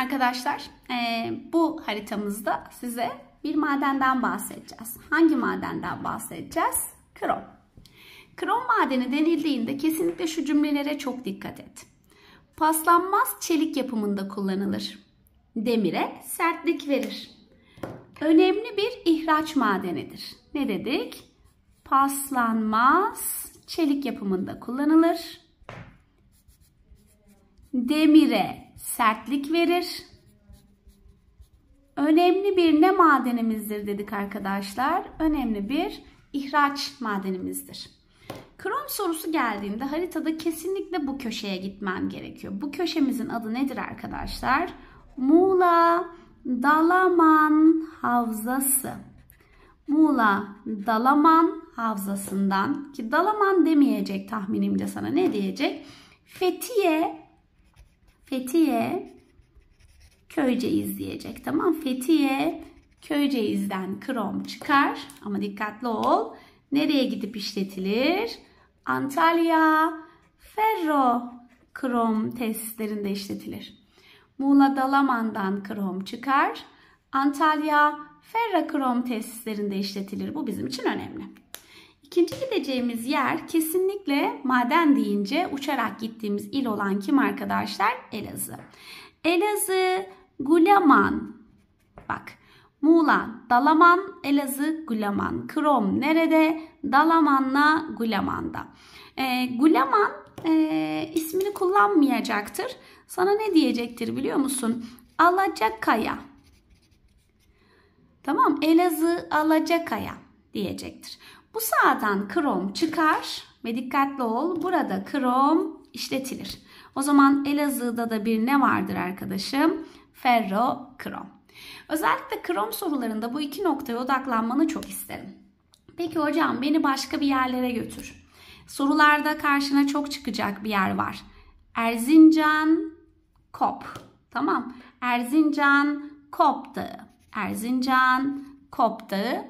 Arkadaşlar e, bu haritamızda size bir madenden bahsedeceğiz. Hangi madenden bahsedeceğiz? Krom. Krom madeni denildiğinde kesinlikle şu cümlelere çok dikkat et. Paslanmaz çelik yapımında kullanılır. Demire sertlik verir. Önemli bir ihraç madenidir. Ne dedik? Paslanmaz çelik yapımında kullanılır. Demire sertlik verir. Önemli bir ne madenimizdir dedik arkadaşlar. Önemli bir ihraç madenimizdir. Krom sorusu geldiğinde haritada kesinlikle bu köşeye gitmem gerekiyor. Bu köşemizin adı nedir arkadaşlar? Muğla Dalaman Havzası. Muğla Dalaman Havzası'ndan ki Dalaman demeyecek tahminimce sana ne diyecek? Fethiye Fethiye Köyce izleyecek. Tamam Fethiye Köyce izden krom çıkar. Ama dikkatli ol. Nereye gidip işletilir? Antalya ferro krom testlerinde işletilir. Muğla Dalaman'dan krom çıkar. Antalya ferro krom tesislerinde işletilir. Bu bizim için önemli. İkinci gideceğimiz yer kesinlikle maden deyince uçarak gittiğimiz il olan kim arkadaşlar? Elazığ. Elazığ, Gulaman. Bak Muğla, Dalaman, Elazığ, Gulaman. Krom nerede? Dalaman'la Gulaman'da. E, ee, Gulaman e, ismini kullanmayacaktır. Sana ne diyecektir biliyor musun? Alacakaya. Tamam Elazığ Alacakaya diyecektir. Bu sağdan krom çıkar ve dikkatli ol burada krom işletilir. O zaman Elazığ'da da bir ne vardır arkadaşım? Ferro krom. Özellikle krom sorularında bu iki noktaya odaklanmanı çok isterim. Peki hocam beni başka bir yerlere götür. Sorularda karşına çok çıkacak bir yer var. Erzincan Kop. Tamam. Erzincan koptu. Erzincan koptu. Dağı.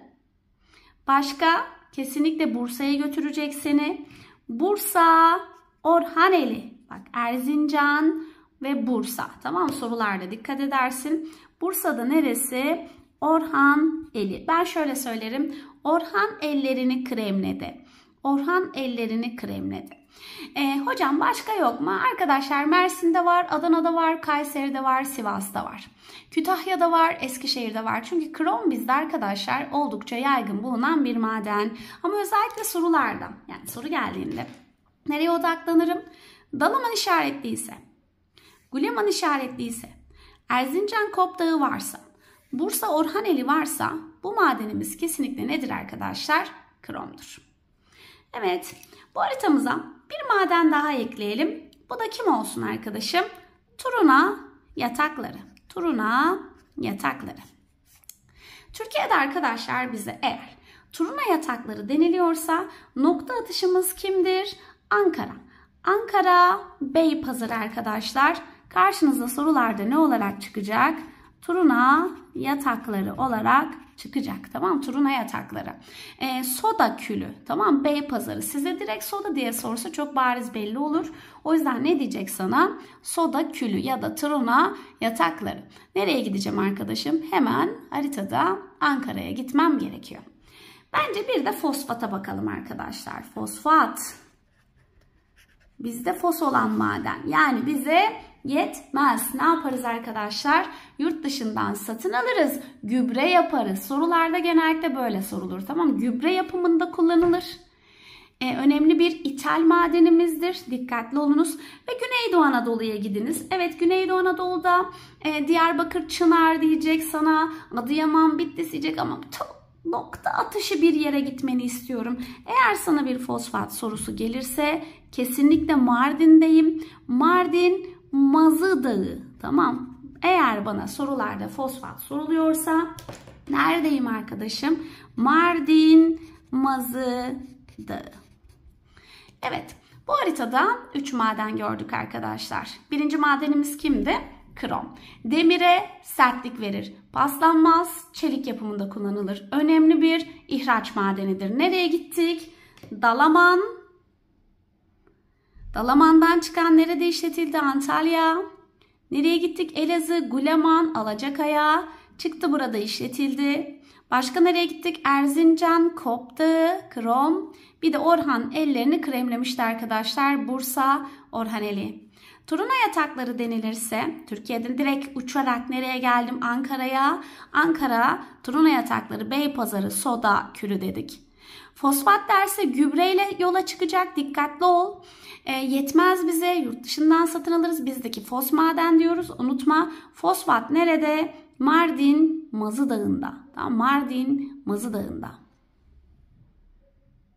Başka kesinlikle Bursa'ya götürecek seni. Bursa, Orhaneli, bak Erzincan ve Bursa. Tamam mı? Sorularda dikkat edersin. Bursa'da neresi? Orhan eli. Ben şöyle söylerim. Orhan ellerini kremledi. Orhan ellerini kremledi. E, hocam başka yok mu? Arkadaşlar Mersin'de var, Adana'da var, Kayseri'de var, Sivas'ta var. Kütahya'da var, Eskişehir'de var. Çünkü krom bizde arkadaşlar oldukça yaygın bulunan bir maden. Ama özellikle sorularda yani soru geldiğinde nereye odaklanırım? Dalaman işaretliyse, Guleman işaretliyse, Erzincan Kop Dağı varsa, Bursa Orhaneli varsa bu madenimiz kesinlikle nedir arkadaşlar? Kromdur. Evet bu haritamıza bir maden daha ekleyelim. Bu da kim olsun arkadaşım? Turuna yatakları. Turuna yatakları. Türkiye'de arkadaşlar bize eğer Turuna yatakları deniliyorsa nokta atışımız kimdir? Ankara. Ankara Bey Pazarı arkadaşlar. Karşınıza sorularda ne olarak çıkacak? turuna yatakları olarak çıkacak. Tamam turuna yatakları. E, soda külü. Tamam B pazarı. Size direkt soda diye sorsa çok bariz belli olur. O yüzden ne diyecek sana? Soda külü ya da turuna yatakları. Nereye gideceğim arkadaşım? Hemen haritada Ankara'ya gitmem gerekiyor. Bence bir de fosfata bakalım arkadaşlar. Fosfat. Bizde fos olan maden. Yani bize yetmez. Ne yaparız arkadaşlar? Yurt dışından satın alırız. Gübre yaparız. Sorularda genellikle böyle sorulur. Tamam Gübre yapımında kullanılır. Ee, önemli bir ithal madenimizdir. Dikkatli olunuz. Ve Güneydoğu Anadolu'ya gidiniz. Evet Güneydoğu Anadolu'da e, Diyarbakır Çınar diyecek sana. Adıyaman Bitlis diyecek ama çok nokta atışı bir yere gitmeni istiyorum. Eğer sana bir fosfat sorusu gelirse kesinlikle Mardin'deyim. Mardin Mazı Dağı. Tamam. Eğer bana sorularda fosfat soruluyorsa neredeyim arkadaşım? Mardin Mazı Dağı. Evet. Bu haritada 3 maden gördük arkadaşlar. Birinci madenimiz kimdi? krom. Demire sertlik verir. Paslanmaz, çelik yapımında kullanılır. Önemli bir ihraç madenidir. Nereye gittik? Dalaman. Dalaman'dan çıkan nerede işletildi? Antalya. Nereye gittik? Elazığ, Guleman, Alacakaya. Çıktı burada işletildi. Başka nereye gittik? Erzincan, Koptu, Krom. Bir de Orhan ellerini kremlemişti arkadaşlar. Bursa, Orhaneli. Turuna yatakları denilirse Türkiye'den direkt uçarak nereye geldim Ankara'ya. Ankara Turuna yatakları pazarı soda kürü dedik. Fosfat derse gübreyle yola çıkacak dikkatli ol. E, yetmez bize yurt dışından satın alırız bizdeki fos maden diyoruz unutma. Fosfat nerede? Mardin Mazı Dağı'nda. Tamam, Mardin Mazı Dağı'nda.